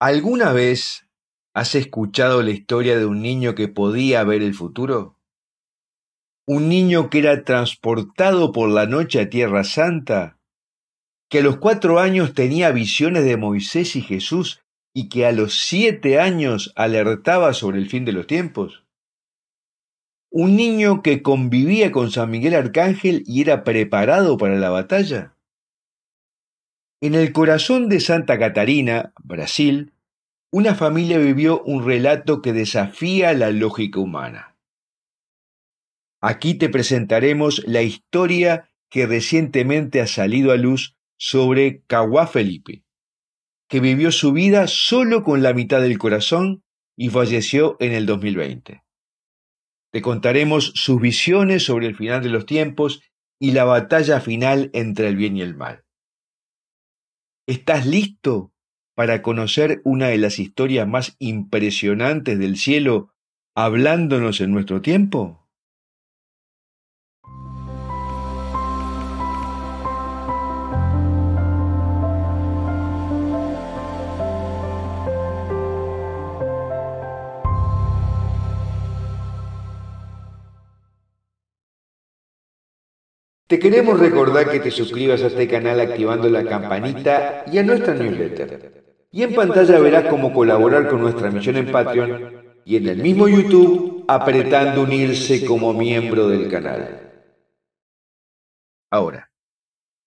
¿Alguna vez has escuchado la historia de un niño que podía ver el futuro? Un niño que era transportado por la noche a Tierra Santa, que a los cuatro años tenía visiones de Moisés y Jesús y que a los siete años alertaba sobre el fin de los tiempos. Un niño que convivía con San Miguel Arcángel y era preparado para la batalla en el corazón de Santa Catarina, Brasil, una familia vivió un relato que desafía la lógica humana. Aquí te presentaremos la historia que recientemente ha salido a luz sobre Caguá Felipe, que vivió su vida solo con la mitad del corazón y falleció en el 2020. Te contaremos sus visiones sobre el final de los tiempos y la batalla final entre el bien y el mal. ¿Estás listo para conocer una de las historias más impresionantes del cielo hablándonos en nuestro tiempo? Te queremos recordar que te suscribas a este, este canal activando la campanita y a nuestra newsletter. Y en pantalla verás cómo colaborar con nuestra misión en Patreon y en el mismo YouTube apretando unirse como miembro del canal. Ahora,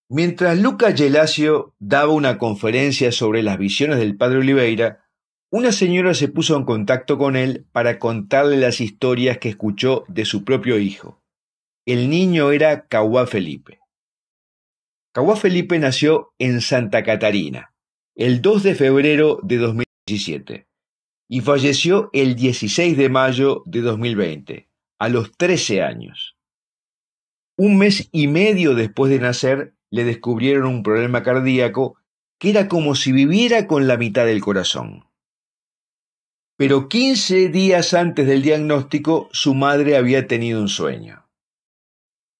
mientras Lucas Gelacio daba una conferencia sobre las visiones del padre Oliveira, una señora se puso en contacto con él para contarle las historias que escuchó de su propio hijo. El niño era Caguá Felipe. Caguá Felipe nació en Santa Catarina el 2 de febrero de 2017 y falleció el 16 de mayo de 2020, a los 13 años. Un mes y medio después de nacer le descubrieron un problema cardíaco que era como si viviera con la mitad del corazón. Pero 15 días antes del diagnóstico su madre había tenido un sueño.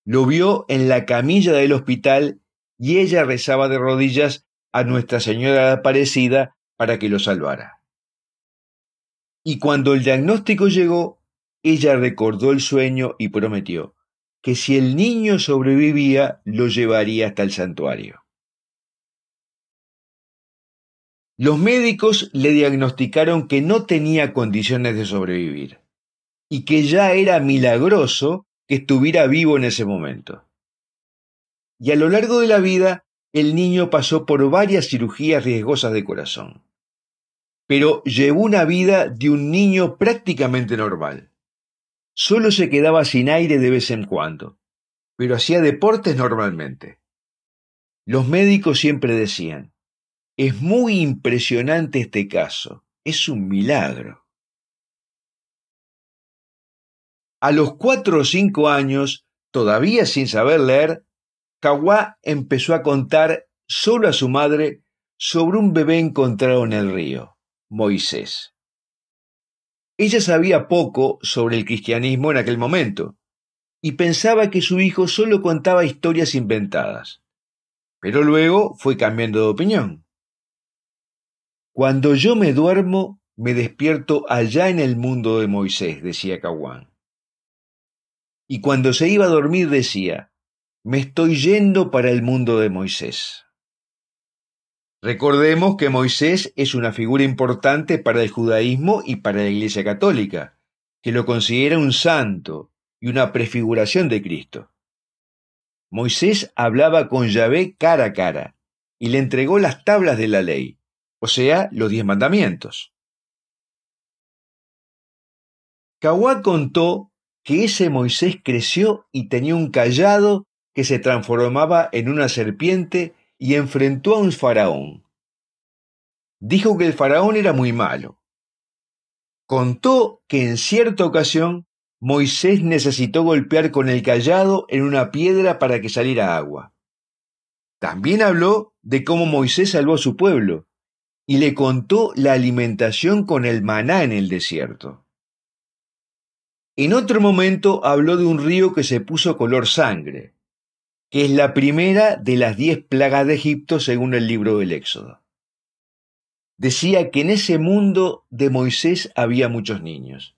Lo vio en la camilla del hospital y ella rezaba de rodillas a Nuestra Señora Aparecida para que lo salvara. Y cuando el diagnóstico llegó, ella recordó el sueño y prometió que si el niño sobrevivía, lo llevaría hasta el santuario. Los médicos le diagnosticaron que no tenía condiciones de sobrevivir y que ya era milagroso estuviera vivo en ese momento. Y a lo largo de la vida, el niño pasó por varias cirugías riesgosas de corazón. Pero llevó una vida de un niño prácticamente normal. Solo se quedaba sin aire de vez en cuando, pero hacía deportes normalmente. Los médicos siempre decían, es muy impresionante este caso, es un milagro. A los cuatro o cinco años, todavía sin saber leer, Kawá empezó a contar solo a su madre sobre un bebé encontrado en el río, Moisés. Ella sabía poco sobre el cristianismo en aquel momento y pensaba que su hijo solo contaba historias inventadas. Pero luego fue cambiando de opinión. Cuando yo me duermo, me despierto allá en el mundo de Moisés, decía Caguán y cuando se iba a dormir decía, me estoy yendo para el mundo de Moisés. Recordemos que Moisés es una figura importante para el judaísmo y para la Iglesia Católica, que lo considera un santo y una prefiguración de Cristo. Moisés hablaba con Yahvé cara a cara y le entregó las tablas de la ley, o sea, los diez mandamientos. Kawá contó que ese Moisés creció y tenía un callado que se transformaba en una serpiente y enfrentó a un faraón. Dijo que el faraón era muy malo. Contó que en cierta ocasión Moisés necesitó golpear con el callado en una piedra para que saliera agua. También habló de cómo Moisés salvó a su pueblo y le contó la alimentación con el maná en el desierto. En otro momento habló de un río que se puso color sangre, que es la primera de las diez plagas de Egipto según el libro del Éxodo. Decía que en ese mundo de Moisés había muchos niños,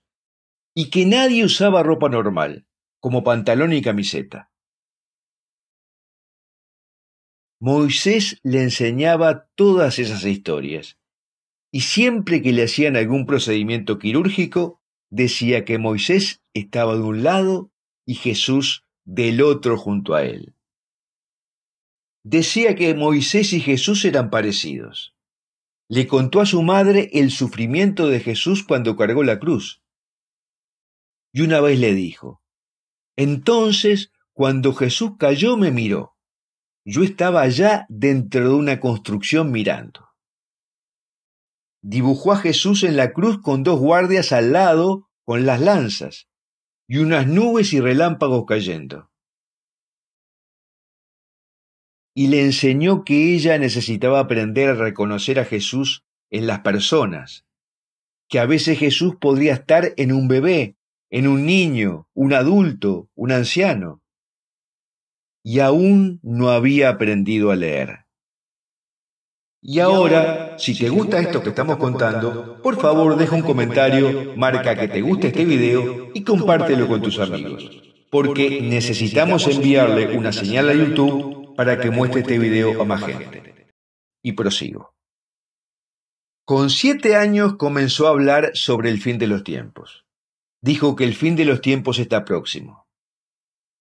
y que nadie usaba ropa normal, como pantalón y camiseta. Moisés le enseñaba todas esas historias, y siempre que le hacían algún procedimiento quirúrgico, decía que Moisés estaba de un lado y Jesús del otro junto a él. Decía que Moisés y Jesús eran parecidos. Le contó a su madre el sufrimiento de Jesús cuando cargó la cruz. Y una vez le dijo, entonces cuando Jesús cayó me miró. Yo estaba allá dentro de una construcción mirando dibujó a Jesús en la cruz con dos guardias al lado con las lanzas y unas nubes y relámpagos cayendo. Y le enseñó que ella necesitaba aprender a reconocer a Jesús en las personas, que a veces Jesús podría estar en un bebé, en un niño, un adulto, un anciano. Y aún no había aprendido a leer. Y ahora, si te gusta esto que estamos contando, por favor deja un comentario, marca que te gusta este video y compártelo con tus amigos, porque necesitamos enviarle una señal a YouTube para que muestre este video a más gente. Y prosigo. Con siete años comenzó a hablar sobre el fin de los tiempos. Dijo que el fin de los tiempos está próximo.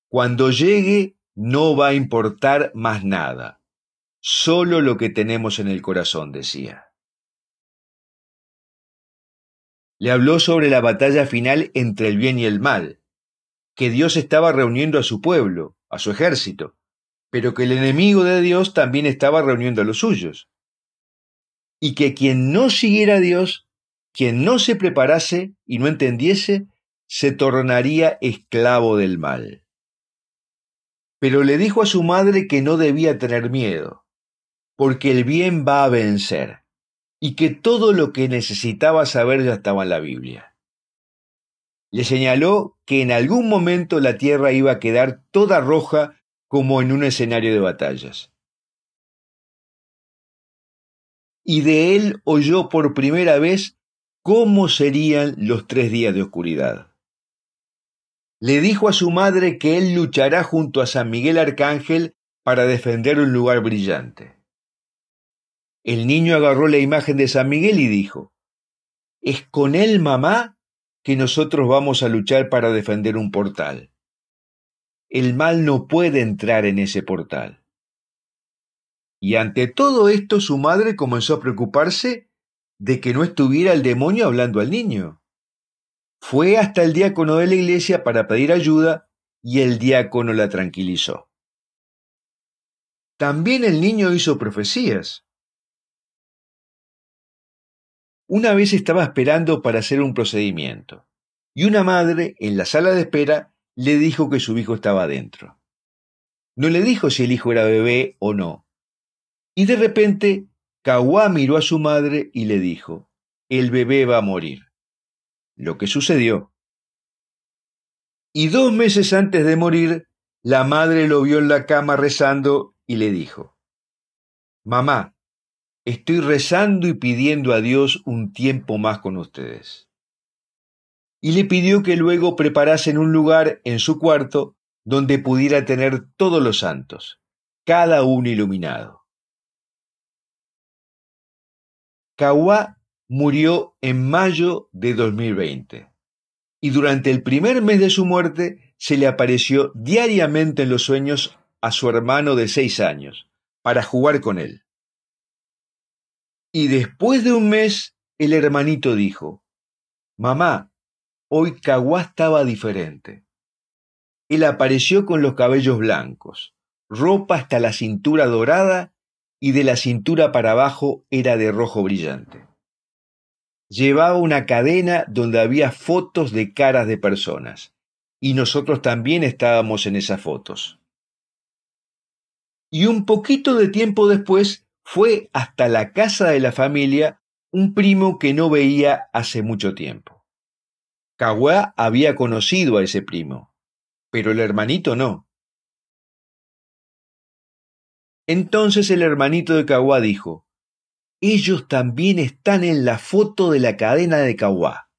Cuando llegue, no va a importar más nada Solo lo que tenemos en el corazón, decía. Le habló sobre la batalla final entre el bien y el mal, que Dios estaba reuniendo a su pueblo, a su ejército, pero que el enemigo de Dios también estaba reuniendo a los suyos. Y que quien no siguiera a Dios, quien no se preparase y no entendiese, se tornaría esclavo del mal. Pero le dijo a su madre que no debía tener miedo, porque el bien va a vencer, y que todo lo que necesitaba saber ya estaba en la Biblia. Le señaló que en algún momento la tierra iba a quedar toda roja como en un escenario de batallas. Y de él oyó por primera vez cómo serían los tres días de oscuridad. Le dijo a su madre que él luchará junto a San Miguel Arcángel para defender un lugar brillante. El niño agarró la imagen de San Miguel y dijo, ¿Es con él, mamá, que nosotros vamos a luchar para defender un portal? El mal no puede entrar en ese portal. Y ante todo esto su madre comenzó a preocuparse de que no estuviera el demonio hablando al niño. Fue hasta el diácono de la iglesia para pedir ayuda y el diácono la tranquilizó. También el niño hizo profecías. Una vez estaba esperando para hacer un procedimiento y una madre en la sala de espera le dijo que su hijo estaba adentro. No le dijo si el hijo era bebé o no. Y de repente, Kawá miró a su madre y le dijo, el bebé va a morir. Lo que sucedió. Y dos meses antes de morir, la madre lo vio en la cama rezando y le dijo, Mamá, estoy rezando y pidiendo a Dios un tiempo más con ustedes. Y le pidió que luego preparasen un lugar en su cuarto donde pudiera tener todos los santos, cada uno iluminado. Kawá murió en mayo de 2020 y durante el primer mes de su muerte se le apareció diariamente en los sueños a su hermano de seis años para jugar con él. Y después de un mes, el hermanito dijo, Mamá, hoy Caguá estaba diferente. Él apareció con los cabellos blancos, ropa hasta la cintura dorada y de la cintura para abajo era de rojo brillante. Llevaba una cadena donde había fotos de caras de personas, y nosotros también estábamos en esas fotos. Y un poquito de tiempo después fue hasta la casa de la familia un primo que no veía hace mucho tiempo. Caguá había conocido a ese primo, pero el hermanito no. Entonces el hermanito de Caguá dijo, ellos también están en la foto de la cadena de Caguá.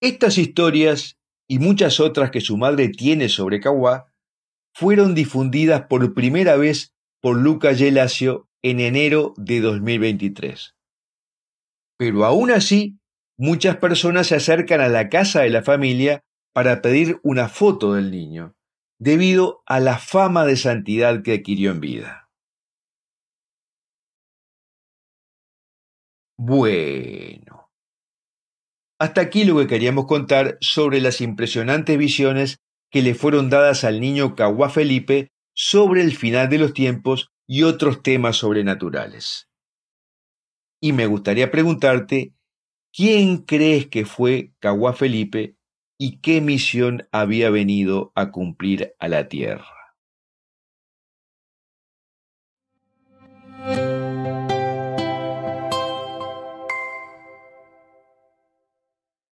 Estas historias y muchas otras que su madre tiene sobre Caguá fueron difundidas por primera vez por Luca Gelacio en enero de 2023. Pero aún así, muchas personas se acercan a la casa de la familia para pedir una foto del niño, debido a la fama de santidad que adquirió en vida. Bueno, hasta aquí lo que queríamos contar sobre las impresionantes visiones que le fueron dadas al niño Cagua Felipe sobre el final de los tiempos y otros temas sobrenaturales. Y me gustaría preguntarte, ¿quién crees que fue Caguá Felipe y qué misión había venido a cumplir a la tierra?